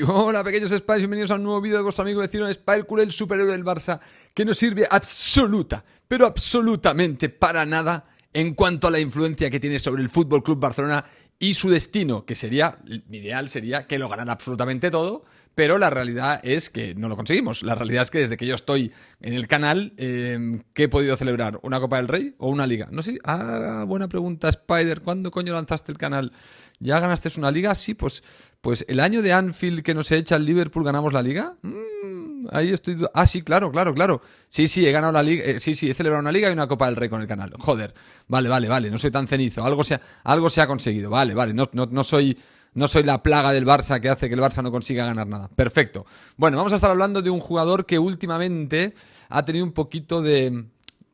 Hola pequeños Spies, bienvenidos a un nuevo vídeo de vuestro amigo vecino Spyrecure, el superhéroe del Barça, que no sirve absoluta, pero absolutamente para nada en cuanto a la influencia que tiene sobre el Fútbol Club Barcelona y su destino, que sería, mi ideal sería que lo ganara absolutamente todo, pero la realidad es que no lo conseguimos. La realidad es que desde que yo estoy en el canal, eh, em, ¿qué he podido celebrar? ¿Una Copa del Rey o una liga? No sé, ah, buena pregunta, Spider, ¿cuándo coño lanzaste el canal? ¿Ya ganaste una liga? Sí, pues, pues el año de Anfield que nos echa el Liverpool ganamos la liga. Mm, Ahí estoy. Ah, sí, claro, claro, claro. Sí, sí, he ganado la liga. Eh, sí, sí, he celebrado una liga y una Copa del Rey con el canal. Joder. Vale, vale, vale. No soy tan cenizo. Algo se ha, algo se ha conseguido. Vale, vale. No, no, soy, no soy la plaga del Barça que hace que el Barça no consiga ganar nada. Perfecto. Bueno, vamos a estar hablando de un jugador que últimamente ha tenido un poquito de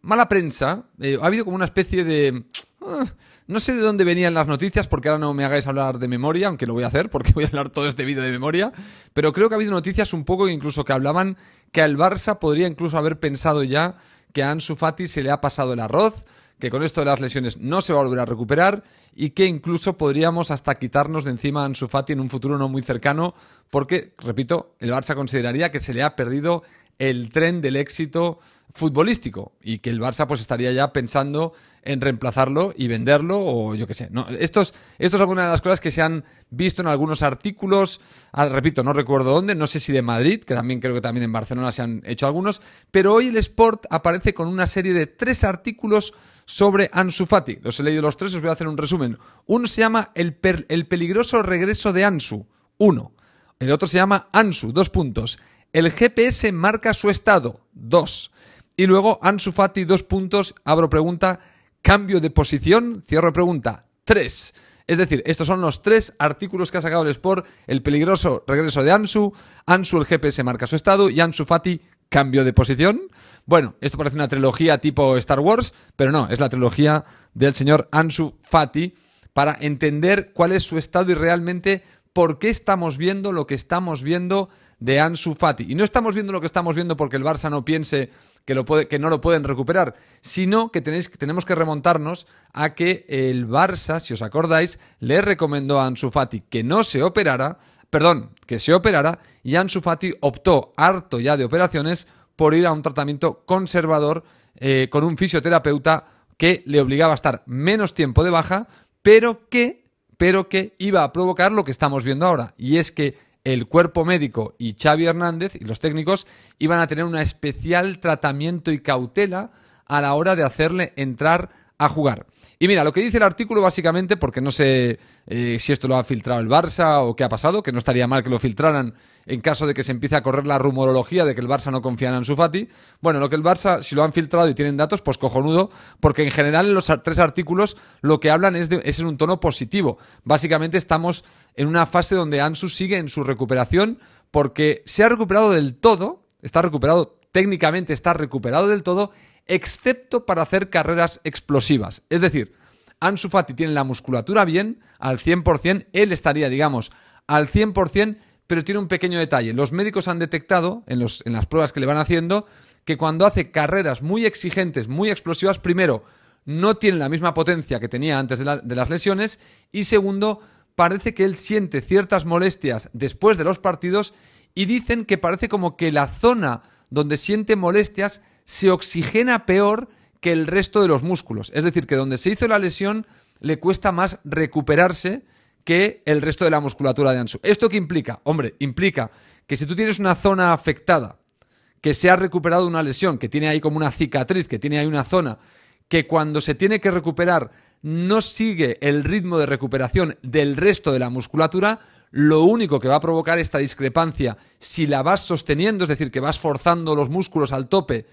mala prensa. Eh, ha habido como una especie de eh, no sé de dónde venían las noticias, porque ahora no me hagáis hablar de memoria, aunque lo voy a hacer, porque voy a hablar todo este vídeo de memoria. Pero creo que ha habido noticias un poco incluso que hablaban que al Barça podría incluso haber pensado ya que a Ansu Fati se le ha pasado el arroz, que con esto de las lesiones no se va a volver a recuperar y que incluso podríamos hasta quitarnos de encima a Ansu Fati en un futuro no muy cercano, porque, repito, el Barça consideraría que se le ha perdido el tren del éxito futbolístico y que el Barça pues estaría ya pensando en reemplazarlo y venderlo o yo qué sé. No, esto, es, algunas de las cosas que se han visto en algunos artículos, ah, repito, no recuerdo dónde, no sé si de Madrid, que también creo que también en Barcelona se han hecho algunos, pero hoy el Sport aparece con una serie de tres artículos sobre Ansu Fati. Los he leído los tres, os voy a hacer un resumen. Uno se llama El, el peligroso regreso de Ansu, uno. El otro se llama Ansu, dos puntos. El GPS marca su estado, Dos. Y luego Ansu Fati, dos puntos, abro pregunta, cambio de posición, cierro pregunta, tres. Es decir, estos son los tres artículos que ha sacado el Sport, el peligroso regreso de Ansu, Ansu el GPS marca su estado y Ansu Fati cambio de posición. Bueno, esto parece una trilogía tipo Star Wars, pero no, es la trilogía del señor Ansu Fati para entender cuál es su estado y realmente por qué estamos viendo lo que estamos viendo de Ansu Fati. Y no estamos viendo lo que estamos viendo porque el Barça no piense que, no lo pueden recuperar, sino que tenemos que remontarnos a que el Barça, si os acordáis, le recomendó a Ansu Fati que no se operara, perdón, que se operara, y Ansu Fati optó, harto ya de operaciones, por ir a un tratamiento conservador eh, con un fisioterapeuta que le obligaba a estar menos tiempo de baja, pero que, pero que iba a provocar lo que estamos viendo ahora, y es que el cuerpo médico y Xavi Hernández y los técnicos iban a tener un especial tratamiento y cautela a la hora de hacerle entrar a jugar. Y mira, lo que dice el artículo básicamente, porque no sé eh, si esto lo ha filtrado el Barça o qué ha pasado, que no estaría mal que lo filtraran en caso de que se empiece a correr la rumorología de que el Barça no confía en Ansu Fati. Bueno, lo que el Barça, si lo han filtrado y tienen datos, pues cojonudo, porque en general en los tres artículos lo que hablan es, es en un tono positivo. Básicamente estamos en una fase donde Ansu sigue en su recuperación porque se ha recuperado del todo, está recuperado técnicamente está recuperado del todo excepto para hacer carreras explosivas. Es decir, Ansu Fati tiene la musculatura bien, al 100%, él estaría, digamos, al 100%, pero tiene un pequeño detalle. Los médicos han detectado, en, las pruebas que le van haciendo, que cuando hace carreras muy exigentes, muy explosivas, primero, no tiene la misma potencia que tenía antes de las lesiones y segundo, parece que él siente ciertas molestias después de los partidos y dicen que parece como que la zona donde siente molestias se oxigena peor que el resto de los músculos. Es decir, que donde se hizo la lesión le cuesta más recuperarse que el resto de la musculatura de Ansu. ¿Esto qué implica? Hombre, implica que si tú tienes una zona afectada, que se ha recuperado una lesión, que tiene ahí como una cicatriz, que tiene ahí una zona, que cuando se tiene que recuperar no sigue el ritmo de recuperación del resto de la musculatura, lo único que va a provocar esta discrepancia, si la vas sosteniendo, es decir, que vas forzando los músculos al tope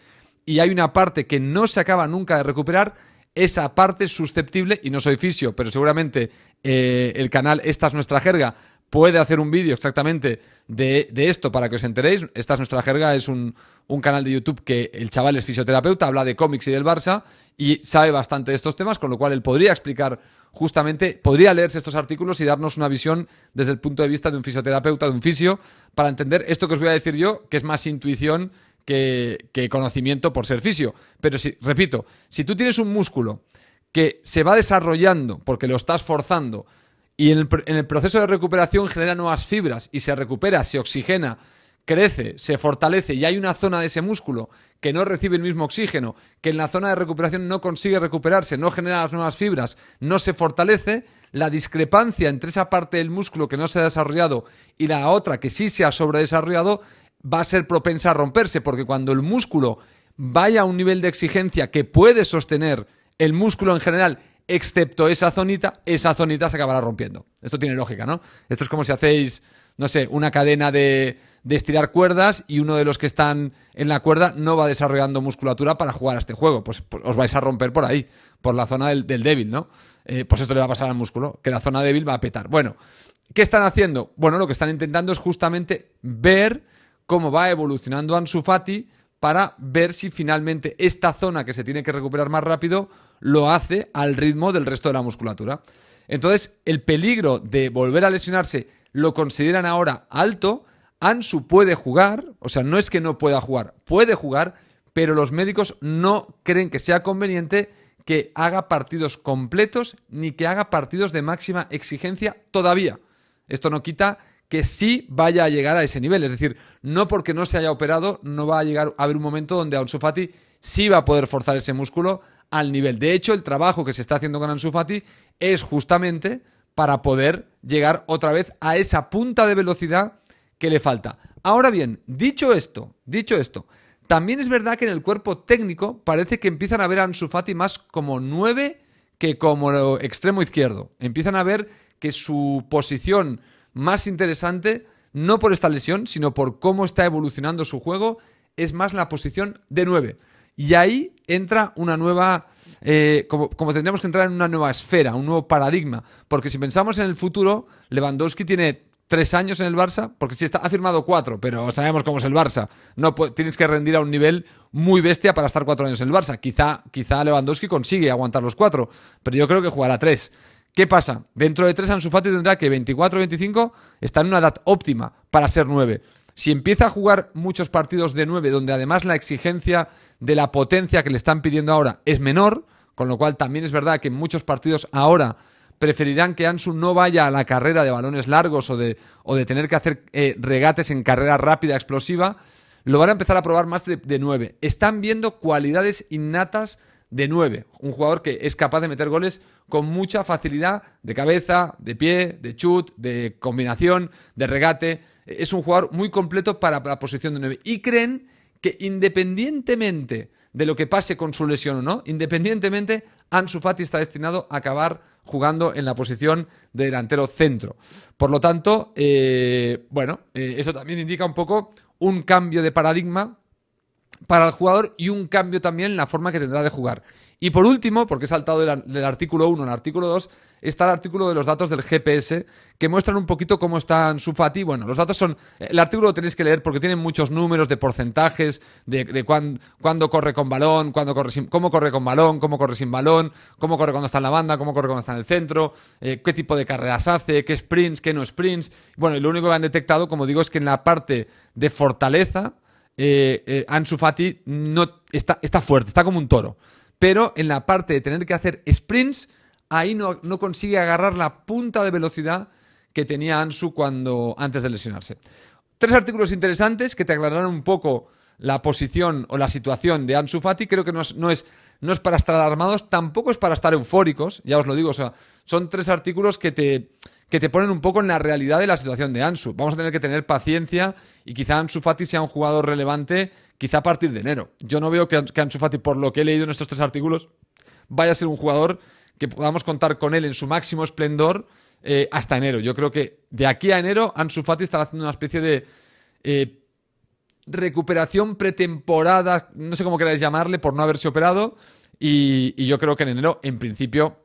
y hay una parte que no se acaba nunca de recuperar, esa parte susceptible, y no soy fisio, pero seguramente eh, el canal Esta es nuestra jerga puede hacer un vídeo exactamente de, de, esto para que os enteréis. Esta es nuestra jerga, es un, un, canal de YouTube que el chaval es fisioterapeuta, habla de cómics y del Barça y sabe bastante de estos temas, con lo cual él podría explicar justamente, podría leerse estos artículos y darnos una visión desde el punto de vista de un fisioterapeuta, de un fisio, para entender esto que os voy a decir yo, que es más intuición que, conocimiento por ser fisio. Pero si, repito, si tú tienes un músculo que se va desarrollando porque lo estás forzando y en el, en el proceso de recuperación genera nuevas fibras y se recupera, se oxigena, crece, se fortalece y hay una zona de ese músculo que no recibe el mismo oxígeno, que en la zona de recuperación no consigue recuperarse, no genera las nuevas fibras, no se fortalece, la discrepancia entre esa parte del músculo que no se ha desarrollado y la otra que sí se ha sobredesarrollado va a ser propensa a romperse, porque cuando el músculo vaya a un nivel de exigencia que puede sostener el músculo en general, excepto esa zonita, esa zonita se acabará rompiendo. Esto tiene lógica, ¿no? Esto es como si hacéis, no sé, una cadena de, de estirar cuerdas y uno de los que están en la cuerda no va desarrollando musculatura para jugar a este juego. Pues, pues os vais a romper por ahí, por la zona del, débil, ¿no? Eh, pues esto le va a pasar al músculo, que la zona débil va a petar. Bueno, ¿qué están haciendo? Bueno, lo que están intentando es justamente ver cómo va evolucionando Ansu Fati para ver si finalmente esta zona que se tiene que recuperar más rápido lo hace al ritmo del resto de la musculatura. Entonces, el peligro de volver a lesionarse lo consideran ahora alto. Ansu puede jugar, o sea, no es que no pueda jugar, puede jugar, pero los médicos no creen que sea conveniente que haga partidos completos ni que haga partidos de máxima exigencia todavía. Esto no quita que sí vaya a llegar a ese nivel. Es decir, no porque no se haya operado, no va a llegar a haber un momento donde Ansu Fati sí va a poder forzar ese músculo al nivel. De hecho, el trabajo que se está haciendo con Ansu Fati es justamente para poder llegar otra vez a esa punta de velocidad que le falta. Ahora bien, dicho esto, dicho esto, también es verdad que en el cuerpo técnico parece que empiezan a ver a Ansu más como 9 que como extremo izquierdo. Empiezan a ver que su posición más interesante, no por esta lesión, sino por cómo está evolucionando su juego, es más la posición de 9. Y ahí entra una nueva, eh, como, tendríamos que entrar en una nueva esfera, un nuevo paradigma. Porque si pensamos en el futuro, Lewandowski tiene tres años en el Barça, porque si está, ha firmado cuatro, pero sabemos cómo es el Barça. No tienes que rendir a un nivel muy bestia para estar cuatro años en el Barça. Quizá, quizá Lewandowski consigue aguantar los cuatro, pero yo creo que jugará tres. ¿Qué pasa? Dentro de tres Ansu Fati tendrá que 24 25 está en una edad óptima para ser 9. Si empieza a jugar muchos partidos de 9 donde además la exigencia de la potencia que le están pidiendo ahora es menor, con lo cual también es verdad que muchos partidos ahora preferirán que Ansu no vaya a la carrera de balones largos o de, o de tener que hacer eh, regates en carrera rápida, explosiva, lo van a empezar a probar más de, de 9. Están viendo cualidades innatas de 9, un jugador que es capaz de meter goles con mucha facilidad de cabeza, de pie, de chut, de combinación, de regate. Es un jugador muy completo para la posición de 9. Y creen que independientemente de lo que pase con su lesión o no, independientemente, Ansu Fati está destinado a acabar jugando en la posición de delantero centro. Por lo tanto, eh, bueno, eh, eso también indica un poco un cambio de paradigma para el jugador y un cambio también en la forma que tendrá de jugar. Y por último, porque he saltado del, artículo 1 al artículo 2, está el artículo de los datos del GPS que muestran un poquito cómo están su Fati. Bueno, los datos son. El artículo lo tenéis que leer porque tienen muchos números de porcentajes, de, cuándo corre con balón, corre cómo corre con balón, cómo corre sin balón, cómo corre cuando está en la banda, cómo corre cuando está en el centro, eh, qué tipo de carreras hace, qué sprints, qué no sprints. Bueno, y lo único que han detectado, como digo, es que en la parte de fortaleza, eh, eh, Ansu Fati no, está, fuerte, está como un toro. Pero en la parte de tener que hacer sprints, ahí no, consigue agarrar la punta de velocidad que tenía Ansu cuando, antes de lesionarse. Tres artículos interesantes que te aclararán un poco la posición o la situación de Ansu Fati. Creo que no es, para estar alarmados, tampoco es para estar eufóricos, ya os lo digo. O sea, son tres artículos que te que te ponen un poco en la realidad de la situación de Ansu. Vamos a tener que tener paciencia y quizá Ansu Fati sea un jugador relevante quizá a partir de enero. Yo no veo que, Ansu Fati, por lo que he leído en estos tres artículos, vaya a ser un jugador que podamos contar con él en su máximo esplendor eh, hasta enero. Yo creo que de aquí a enero Ansu Fati estará haciendo una especie de eh, recuperación pretemporada, no sé cómo queráis llamarle, por no haberse operado. y yo creo que en enero, en principio,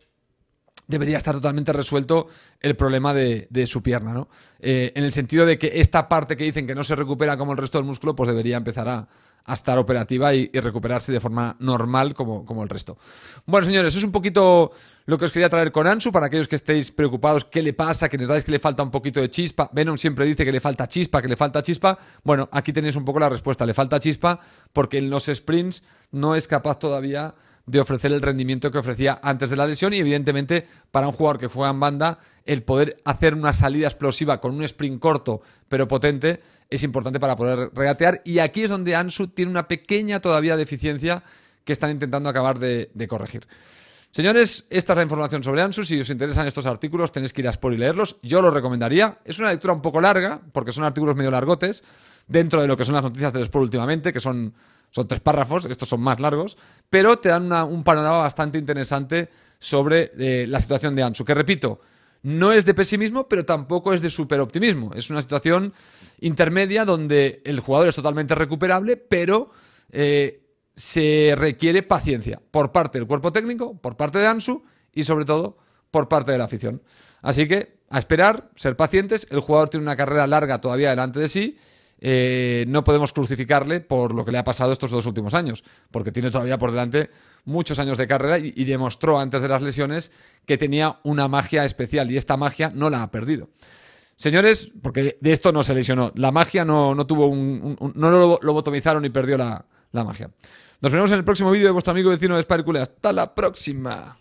debería estar totalmente resuelto el problema de, su pierna, ¿no? Eh, en el sentido de que esta parte que dicen que no se recupera como el resto del músculo, pues debería empezar a, estar operativa y, recuperarse de forma normal como, como el resto. Bueno, señores, es un poquito lo que os quería traer con Ansu, para aquellos que estéis preocupados, qué le pasa, que nos dais que le falta un poquito de chispa. Venom siempre dice que le falta chispa, que le falta chispa. Bueno, aquí tenéis un poco la respuesta, le falta chispa porque en los sprints no es capaz todavía de ofrecer el rendimiento que ofrecía antes de la lesión y evidentemente para un jugador que juega en banda el poder hacer una salida explosiva con un sprint corto pero potente es importante para poder regatear y aquí es donde Ansu tiene una pequeña todavía deficiencia que están intentando acabar de, de corregir. Señores, esta es la información sobre Ansu. Si os interesan estos artículos, tenéis que ir a Sport y leerlos. Yo los recomendaría. Es una lectura un poco larga, porque son artículos medio largotes, dentro de lo que son las noticias del Sport últimamente, que son son tres párrafos, estos son más largos, pero te dan un panorama bastante interesante sobre eh, la situación de Ansu, que repito, no es de pesimismo, pero tampoco es de superoptimismo. Es una situación intermedia donde el jugador es totalmente recuperable, pero eh, se requiere paciencia por parte del cuerpo técnico, por parte de Ansu y sobre todo por parte de la afición. Así que a esperar, ser pacientes. El jugador tiene una carrera larga todavía delante de sí eh, no podemos crucificarle por lo que le ha pasado estos dos últimos años, porque tiene todavía por delante muchos años de carrera y, demostró antes de las lesiones que tenía una magia especial y esta magia no la ha perdido. Señores, porque de esto no se lesionó. La magia no, no tuvo un, No lo botomizaron y perdió la, magia. Nos vemos en el próximo vídeo de vuestro amigo vecino de Sparkle. Hasta la próxima.